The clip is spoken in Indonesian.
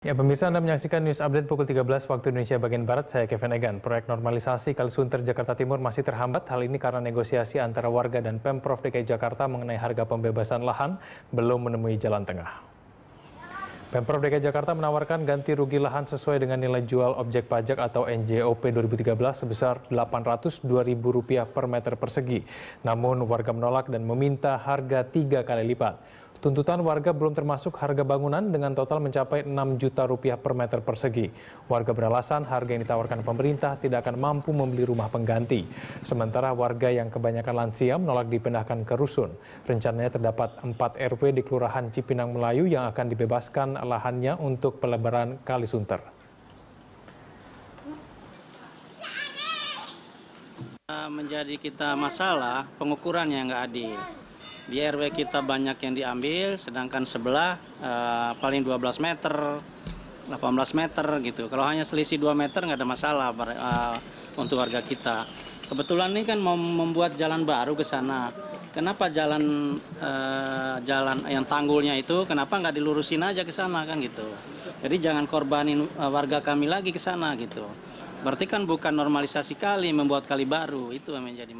Ya, pemirsa Anda menyaksikan news update pukul 13 waktu Indonesia bagian Barat, saya Kevin Egan. Proyek normalisasi Kalisunter Jakarta Timur masih terhambat, hal ini karena negosiasi antara warga dan Pemprov DKI Jakarta mengenai harga pembebasan lahan belum menemui jalan tengah. Pemprov DKI Jakarta menawarkan ganti rugi lahan sesuai dengan nilai jual objek pajak atau NJOP 2013 sebesar Rp802.000 per meter persegi. Namun warga menolak dan meminta harga tiga kali lipat. Tuntutan warga belum termasuk harga bangunan dengan total mencapai 6 juta rupiah per meter persegi. Warga beralasan harga yang ditawarkan pemerintah tidak akan mampu membeli rumah pengganti. Sementara warga yang kebanyakan lansia menolak dipindahkan ke rusun. Rencananya terdapat 4 RW di Kelurahan Cipinang Melayu yang akan dibebaskan lahannya untuk pelebaran kali Sunter. Menjadi kita masalah pengukurannya nggak adil. Di RW kita banyak yang diambil, sedangkan sebelah eh, paling 12 meter, 18 meter gitu. Kalau hanya selisih 2 meter nggak ada masalah eh, untuk warga kita. Kebetulan ini kan membuat jalan baru ke sana. Kenapa jalan eh, jalan yang tanggulnya itu kenapa nggak dilurusin aja ke sana kan gitu. Jadi jangan korbanin eh, warga kami lagi ke sana gitu. Berarti kan bukan normalisasi kali membuat kali baru itu yang menjadi